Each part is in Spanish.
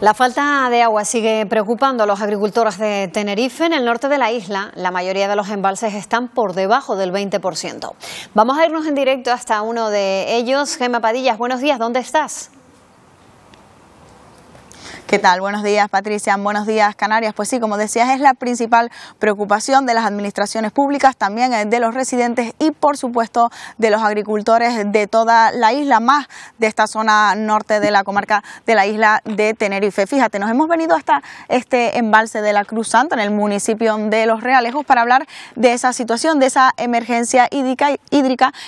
La falta de agua sigue preocupando a los agricultores de Tenerife. En el norte de la isla, la mayoría de los embalses están por debajo del 20%. Vamos a irnos en directo hasta uno de ellos. Gema Padillas, buenos días, ¿dónde estás? ¿Qué tal? Buenos días, Patricia. Buenos días, Canarias. Pues sí, como decías, es la principal preocupación de las administraciones públicas, también eh, de los residentes y, por supuesto, de los agricultores de toda la isla, más de esta zona norte de la comarca de la isla de Tenerife. Fíjate, nos hemos venido hasta este embalse de la Cruz Santa, en el municipio de Los Realejos, pues, para hablar de esa situación, de esa emergencia hídrica,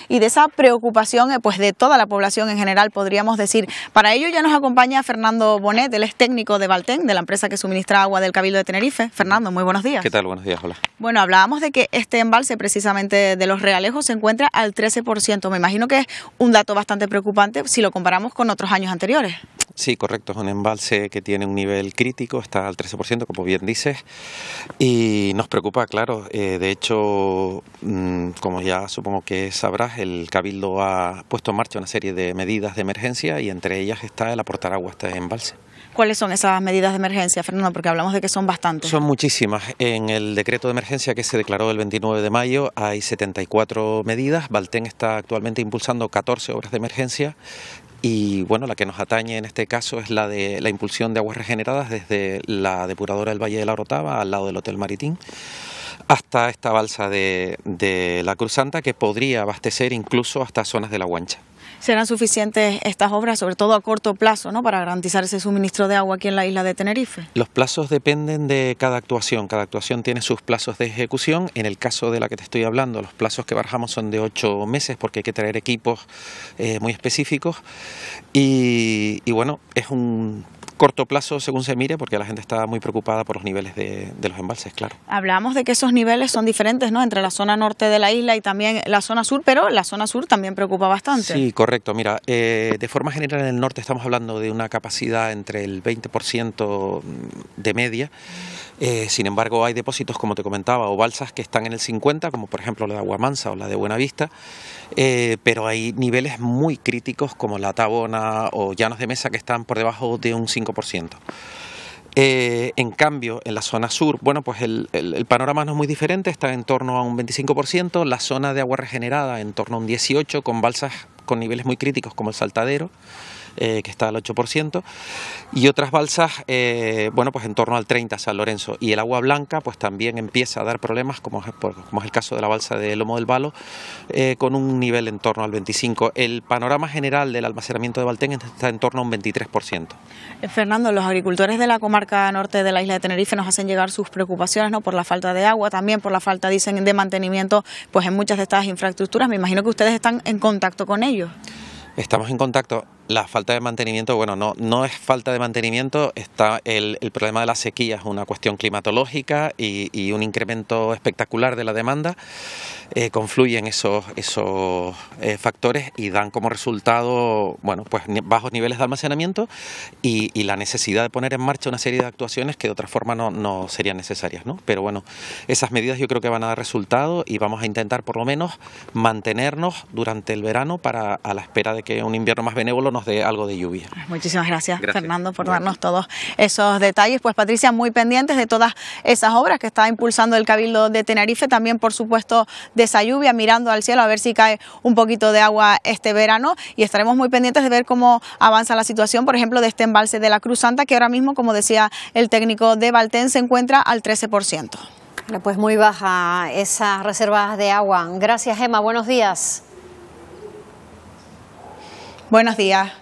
y de esa preocupación eh, pues, de toda la población en general, podríamos decir. Para ello ya nos acompaña Fernando Bonet, del este técnico de Valten, de la empresa que suministra agua del Cabildo de Tenerife. Fernando, muy buenos días. ¿Qué tal? Buenos días, hola. Bueno, hablábamos de que este embalse precisamente de los realejos se encuentra al 13%. Me imagino que es un dato bastante preocupante si lo comparamos con otros años anteriores. Sí, correcto, es un embalse que tiene un nivel crítico, está al 13%, como bien dices, y nos preocupa, claro. Eh, de hecho, mm, como ya supongo que sabrás, el Cabildo ha puesto en marcha una serie de medidas de emergencia y entre ellas está el aportar agua a este embalse. ¿Cuáles son esas medidas de emergencia, Fernando? Porque hablamos de que son bastantes. Son muchísimas. En el decreto de emergencia que se declaró el 29 de mayo hay 74 medidas. valtén está actualmente impulsando 14 obras de emergencia y bueno, la que nos atañe en este caso es la de la impulsión de aguas regeneradas desde la depuradora del Valle de la Orotava al lado del Hotel Maritín hasta esta balsa de, de la Cruz Santa que podría abastecer incluso hasta zonas de la Guancha serán suficientes estas obras, sobre todo a corto plazo, ¿no? para garantizar ese suministro de agua aquí en la isla de Tenerife? Los plazos dependen de cada actuación. Cada actuación tiene sus plazos de ejecución. En el caso de la que te estoy hablando, los plazos que barjamos son de ocho meses porque hay que traer equipos eh, muy específicos. y bueno, es un corto plazo según se mire, porque la gente está muy preocupada por los niveles de, los embalses, claro. Hablamos de que esos niveles son diferentes, ¿no? Entre la zona norte de la isla y también la zona sur, pero la zona sur también preocupa bastante. Sí, correcto. Mira, eh, de forma general en el norte estamos hablando de una capacidad entre el 20% de media. Eh, sin embargo, hay depósitos, como te comentaba, o balsas que están en el 50, como por ejemplo la de Aguamansa o la de Buenavista, eh, pero hay niveles muy críticos como la Tabona o Llanos de Mesa que están por debajo de un 5%. Eh, en cambio, en la zona sur, bueno, pues el, el, panorama no es muy diferente, está en torno a un 25%, la zona de agua regenerada en torno a un 18%, con balsas con niveles muy críticos como el Saltadero. Eh, que está al 8%, y otras balsas, eh, bueno, pues en torno al 30% San Lorenzo. Y el agua blanca, pues también empieza a dar problemas, como es, pues, como el caso de la balsa de Lomo del Balo, eh, con un nivel en torno al 25%. El panorama general del almacenamiento de Baltén está en torno a un 23%. Fernando, los agricultores de la comarca norte de la isla de Tenerife nos hacen llegar sus preocupaciones ¿no? por la falta de agua, también por la falta, dicen, de mantenimiento pues en muchas de estas infraestructuras. Me imagino que ustedes están en contacto con ellos. Estamos en contacto. La falta de mantenimiento, bueno, no, no es falta de mantenimiento, está el, problema de las sequías, una cuestión climatológica y, un incremento espectacular de la demanda. Eh, confluyen esos, esos eh, factores y dan como resultado, bueno, pues bajos niveles de almacenamiento y, la necesidad de poner en marcha una serie de actuaciones que de otra forma no, no serían necesarias, ¿no? Pero bueno, esas medidas yo creo que van a dar resultado y vamos a intentar por lo menos mantenernos durante el verano para a la espera de que un invierno más benévolo de algo de lluvia. Muchísimas gracias, Fernando por darnos todos esos detalles. Pues Patricia, muy pendientes de todas esas obras que está impulsando el Cabildo de Tenerife, también por supuesto de esa lluvia, mirando al cielo a ver si cae un poquito de agua este verano y estaremos muy pendientes de ver cómo avanza la situación, por ejemplo, de este embalse de la Cruz Santa, que ahora mismo, como decía el técnico de Baltén, se encuentra al 13%. Pues muy baja esas reservas de agua. Gracias, Emma. Buenos días. Buenos días.